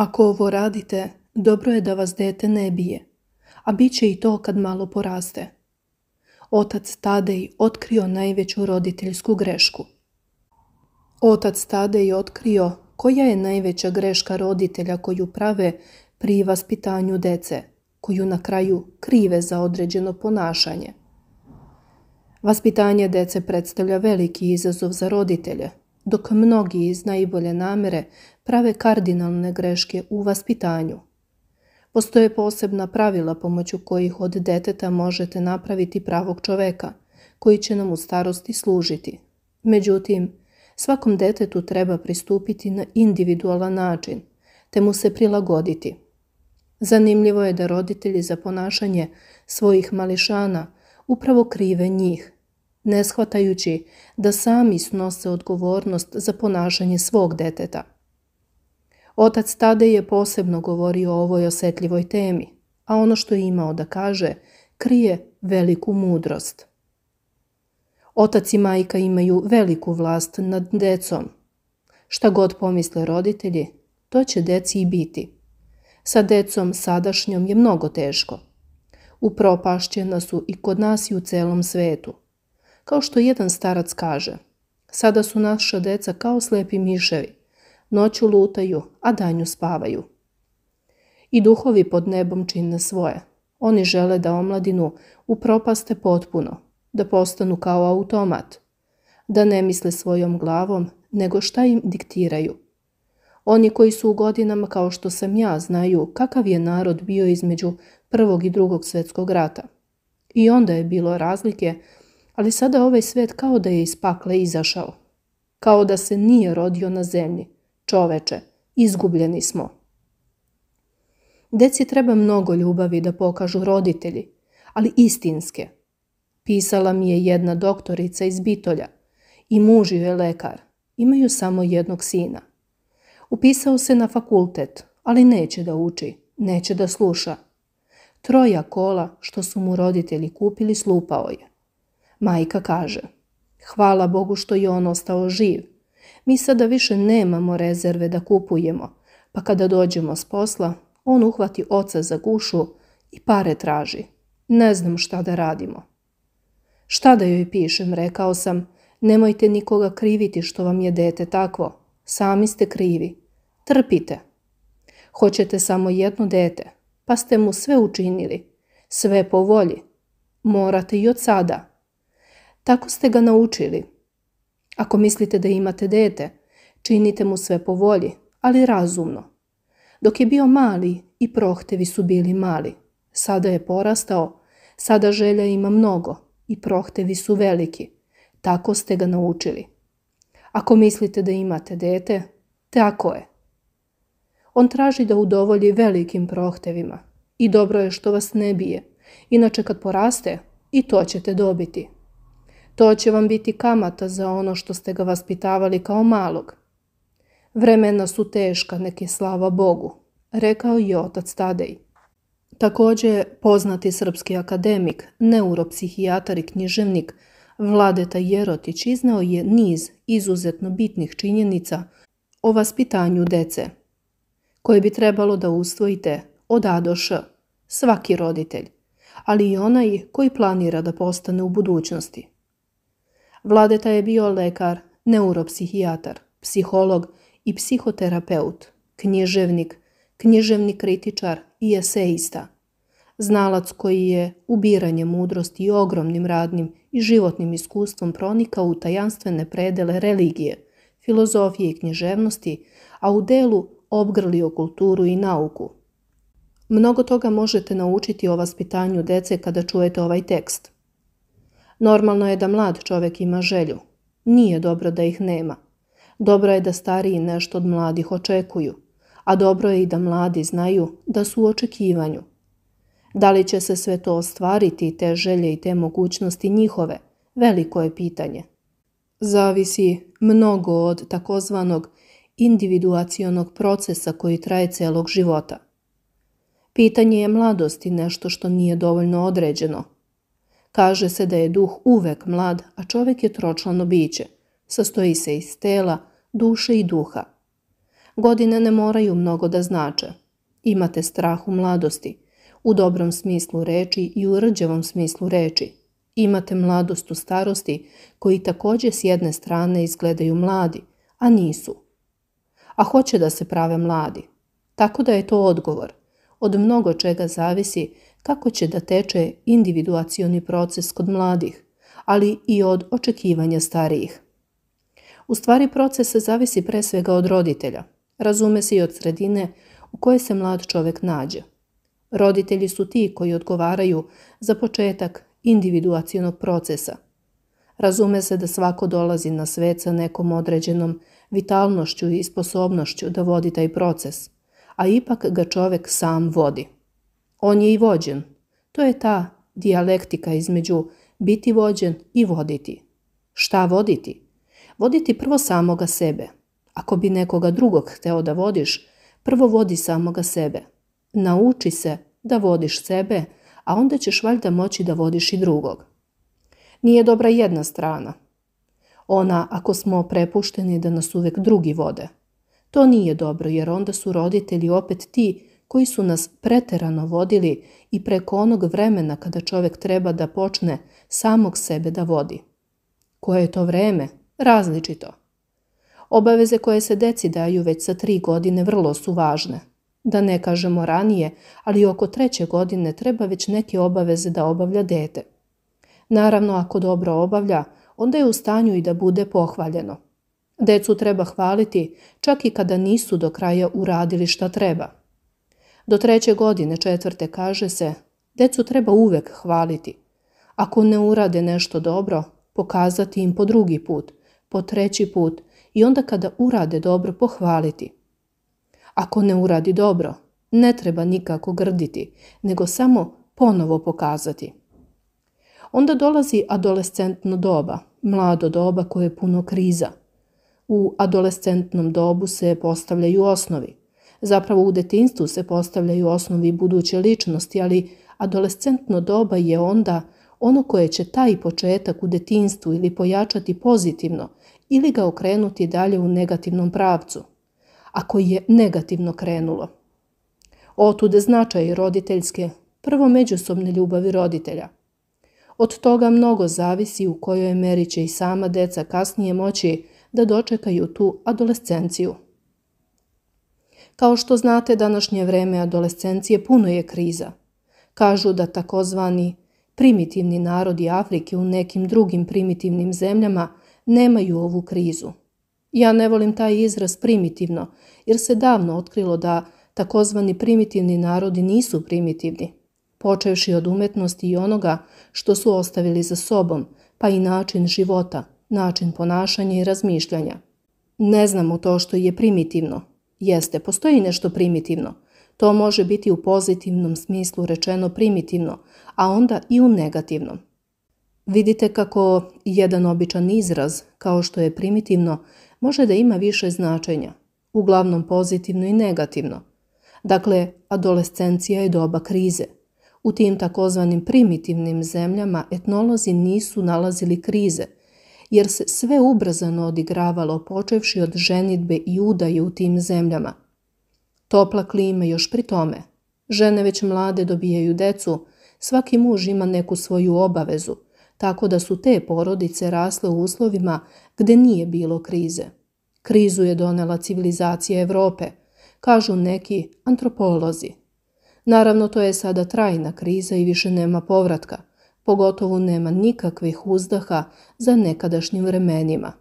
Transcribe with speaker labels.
Speaker 1: Ako ovo radite, dobro je da vas dete ne bije, a bit će i to kad malo poraste. Otac Tadej otkrio najveću roditeljsku grešku. Otac Tadej otkrio koja je najveća greška roditelja koju prave pri vaspitanju dece, koju na kraju krive za određeno ponašanje. Vaspitanje dece predstavlja veliki izazov za roditelje, dok mnogi iz najbolje namere prave kardinalne greške u vaspitanju. Postoje posebna pravila pomoću kojih od deteta možete napraviti pravog čoveka, koji će nam u starosti služiti. Međutim, svakom detetu treba pristupiti na individualan način, te mu se prilagoditi. Zanimljivo je da roditelji za ponašanje svojih mališana upravo krive njih, ne shvatajući da sami snose odgovornost za ponašanje svog deteta. Otac tada je posebno govorio o ovoj osjetljivoj temi, a ono što je imao da kaže krije veliku mudrost. Otac i majka imaju veliku vlast nad decom. Šta god pomisle roditelji, to će deci i biti. Sa decom sadašnjom je mnogo teško. Upropašćena su i kod nas i u celom svetu. Kao što jedan starac kaže, sada su naša deca kao slepi miševi noću lutaju, a danju spavaju. I duhovi pod nebom čine svoje. Oni žele da omladinu upropaste potpuno, da postanu kao automat, da ne misle svojom glavom, nego šta im diktiraju. Oni koji su u godinama kao što sam ja znaju kakav je narod bio između prvog i drugog svjetskog rata. I onda je bilo razlike, ali sada ovaj svet kao da je iz pakle izašao, kao da se nije rodio na zemlji, Čoveče, izgubljeni smo. Deci treba mnogo ljubavi da pokažu roditelji, ali istinske. Pisala mi je jedna doktorica iz Bitolja i muž je lekar. Imaju samo jednog sina. Upisao se na fakultet, ali neće da uči, neće da sluša. Troja kola što su mu roditelji kupili slupao je. Majka kaže, hvala Bogu što je on ostao živ, mi sada više nemamo rezerve da kupujemo, pa kada dođemo s posla, on uhvati oca za gušu i pare traži. Ne znam šta da radimo. Šta da joj pišem, rekao sam, nemojte nikoga kriviti što vam je dete takvo. Sami ste krivi. Trpite. Hoćete samo jedno dete, pa ste mu sve učinili. Sve po volji. Morate i od sada. Tako ste ga naučili. Ako mislite da imate dete, činite mu sve po volji, ali razumno. Dok je bio mali i prohtevi su bili mali. Sada je porastao, sada želja ima mnogo i prohtevi su veliki. Tako ste ga naučili. Ako mislite da imate dete, tako je. On traži da udovolji velikim prohtevima i dobro je što vas ne bije. Inače kad poraste, i to ćete dobiti. To će vam biti kamata za ono što ste ga vaspitavali kao malog. Vremena su teška, neke slava Bogu, rekao je otac Tadej. Također poznati srpski akademik, neuropsihijatar i književnik Vladeta Jerotić iznao je niz izuzetno bitnih činjenica o vaspitanju dece, koje bi trebalo da usvojite od A svaki roditelj, ali i onaj koji planira da postane u budućnosti. Vladeta je bio lekar, neuropsihijatar, psiholog i psihoterapeut, književnik, književni kritičar i eseista. Znalac koji je ubiranje mudrosti i ogromnim radnim i životnim iskustvom pronikao u tajanstvene predele religije, filozofije i književnosti, a u delu obgrlio kulturu i nauku. Mnogo toga možete naučiti o vaspitanju dece kada čujete ovaj tekst. Normalno je da mlad čovjek ima želju. Nije dobro da ih nema. Dobro je da stariji nešto od mladih očekuju, a dobro je i da mladi znaju da su u očekivanju. Da li će se sve to ostvariti, te želje i te mogućnosti njihove, veliko je pitanje. Zavisi mnogo od takozvanog individuacionog procesa koji traje celog života. Pitanje je mladosti nešto što nije dovoljno određeno, Kaže se da je duh uvek mlad, a čovjek je tročlano biće. Sastoji se iz tela, duše i duha. Godine ne moraju mnogo da znače. Imate strah u mladosti, u dobrom smislu reči i u rđevom smislu reči. Imate mladost u starosti koji također s jedne strane izgledaju mladi, a nisu. A hoće da se prave mladi. Tako da je to odgovor. Od mnogo čega zavisi kako će da teče individuacioni proces kod mladih, ali i od očekivanja starijih. U stvari proces se zavisi pre svega od roditelja, razume se i od sredine u kojoj se mlad čovek nađe. Roditelji su ti koji odgovaraju za početak individuacionog procesa. Razume se da svako dolazi na svet sa nekom određenom vitalnošću i sposobnošću da vodi taj proces, a ipak ga čovek sam vodi. On je i vođen. To je ta dijalektika između biti vođen i voditi. Šta voditi? Voditi prvo samoga sebe. Ako bi nekoga drugog hteo da vodiš, prvo vodi samoga sebe. Nauči se da vodiš sebe, a onda ćeš valjda moći da vodiš i drugog. Nije dobra jedna strana. Ona ako smo prepušteni da nas uvek drugi vode. To nije dobro jer onda su roditelji opet ti koji su nas preterano vodili i preko onog vremena kada čovjek treba da počne samog sebe da vodi. Koje je to vreme? Različito. Obaveze koje se deci daju već sa tri godine vrlo su važne. Da ne kažemo ranije, ali oko treće godine treba već neke obaveze da obavlja dete. Naravno, ako dobro obavlja, onda je u stanju i da bude pohvaljeno. Decu treba hvaliti čak i kada nisu do kraja uradili šta treba. Do treće godine četvrte kaže se, decu treba uvek hvaliti. Ako ne urade nešto dobro, pokazati im po drugi put, po treći put i onda kada urade dobro pohvaliti. Ako ne uradi dobro, ne treba nikako grditi, nego samo ponovo pokazati. Onda dolazi adolescentno doba, mlado doba koje je puno kriza. U adolescentnom dobu se postavljaju osnovi. Zapravo u detinstvu se postavljaju osnovi buduće ličnosti, ali adolescentno doba je onda ono koje će taj početak u detinstvu ili pojačati pozitivno ili ga okrenuti dalje u negativnom pravcu, ako je negativno krenulo. Otude značaj roditeljske, prvo međusobne ljubavi roditelja. Od toga mnogo zavisi u kojoj meri će i sama deca kasnije moći da dočekaju tu adolescenciju. Kao što znate, današnje vreme adolescencije puno je kriza. Kažu da takozvani primitivni narodi Afrike u nekim drugim primitivnim zemljama nemaju ovu krizu. Ja ne volim taj izraz primitivno, jer se davno otkrilo da takozvani primitivni narodi nisu primitivni, počevši od umetnosti i onoga što su ostavili za sobom, pa i način života, način ponašanja i razmišljanja. Ne znamo to što je primitivno, Jeste, postoji nešto primitivno. To može biti u pozitivnom smislu rečeno primitivno, a onda i u negativnom. Vidite kako jedan običan izraz, kao što je primitivno, može da ima više značenja, uglavnom pozitivno i negativno. Dakle, adolescencija je doba krize. U tim takozvanim primitivnim zemljama etnolozi nisu nalazili krize – jer se sve ubrzano odigravalo počevši od ženitbe i udaje u tim zemljama. Topla klima još pri tome. Žene već mlade dobijaju decu, svaki muž ima neku svoju obavezu, tako da su te porodice rasle u uslovima gde nije bilo krize. Krizu je donela civilizacija Europe, kažu neki antropolozi. Naravno, to je sada trajna kriza i više nema povratka – pogotovo nema nikakvih uzdaha za nekadašnjim vremenima.